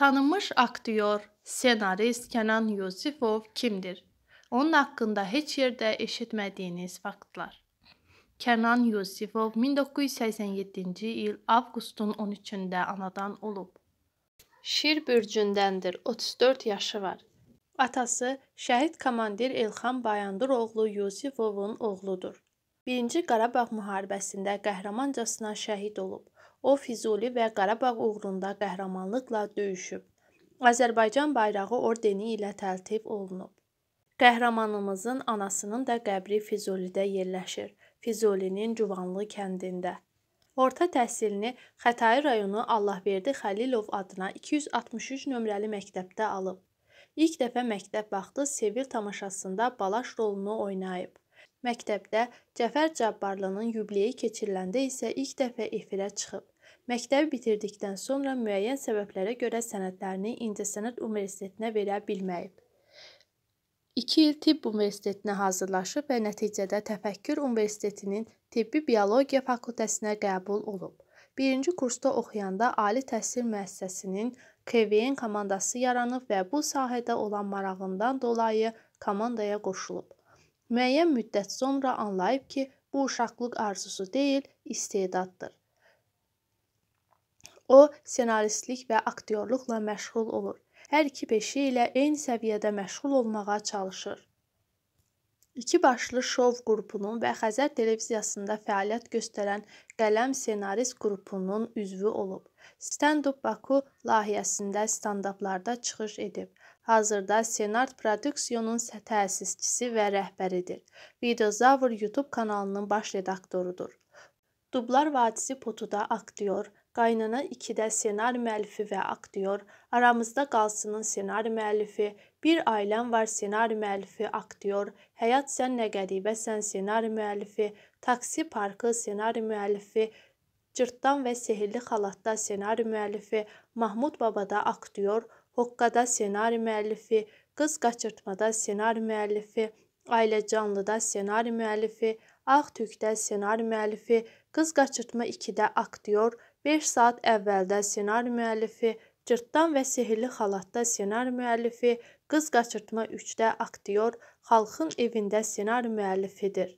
Tanınmış aktyor, senarist Kenan Yusifov kimdir? Onun haqqında heç yerdə eşitmədiyiniz faktlar. Kenan Yusifov 1987-ci il avqustun 13-də anadan olub. Şir bürcündəndir, 34 yaşı var. Atası şəhid komandir Elxan Bayandıroğlu Yusifovun oğludur. 1-ci Qarabağ müharibəsində qəhrəmancasına şəhid olub. O Füzuli və Qarabağ uğrunda qəhrəmanlıqla döyüşüb. Azərbaycan bayrağı ordeni ilə təltif olunub. Qəhrəmanımızın anasının da qəbri Füzulidə yerləşir. Füzulinin Cuvanlı kəndində. Orta təhsilini Xətai rayonu Allahverdi Xəlilov adına 263 nömrəli məktəbdə alıb. İlk dəfə məktəb vaxtı Sevil tamaşasında Balaş rolunu oynayıb. Məktəbdə Cəfər Cabbarlının yubileyi keçiriləndə isə ilk dəfə efirə çıxıb. Məktəbi bitirdikdən sonra müəyyən səbəblərə görə sənədlərini İncəsənət Universitetinə verə bilməyib. 2 il tibb universitetinə hazırlaşıb və nəticədə Təfəkkür Universitetinin Tibbi Biologiya fakültəsinə qəbul olub. 1-ci kursda oxuyanda ali təhsil müəssisəsinin KVN komandası yaranıb və bu sahədə olan marağından dolayı komandaya qoşulub. Müəyyən müddət sonra anlayıb ki, bu uşaqlıq arzusu deyil, istedaddır. O, ssenaristlik və aktyorluqla məşğul olur. Hər iki peşə ilə eyni səviyyədə məşğul olmağa çalışır. İki başlı şov qrupunun və Xəzər televiziyasında fəaliyyət göstərən Qələm Senarist qrupunun üzvü olub. Stand Up Baku layihəsində standaplarda çıxış edib. Hazırda Senart Prodüksiyonun təsisçisi və rəhbəridir. Videozavr YouTube kanalının baş redaktorudur. Dublar Vadisi Potuda aktyor, Qaynana 2-də ssenari müəllifi və aktyor, Aramızda qalsının ssenari müəllifi, Bir ailəm var ssenari müəllifi, aktyor, Həyat sən nə qəribəsən ssenari müəllifi, Taksi parkı ssenari müəllifi, Cırtdan və Sehrli xalatda ssenari müəllifi, Mahmud babada aktyor, Hokkada ssenari müəllifi, Qız qaçırtmada ssenari müəllifi, Ailə canlıda ssenari müəllifi, Ağ tükdə ssenari müəllifi, Qız qaçırtma 2-də aktyor, 5 saat əvvəldə ssenari müəllifi, Cırtdan və Sehrli xalatda ssenari müəllifi, Qız qaçırtma 3-də aktyor, Xalqın evində ssenari müəllifidir.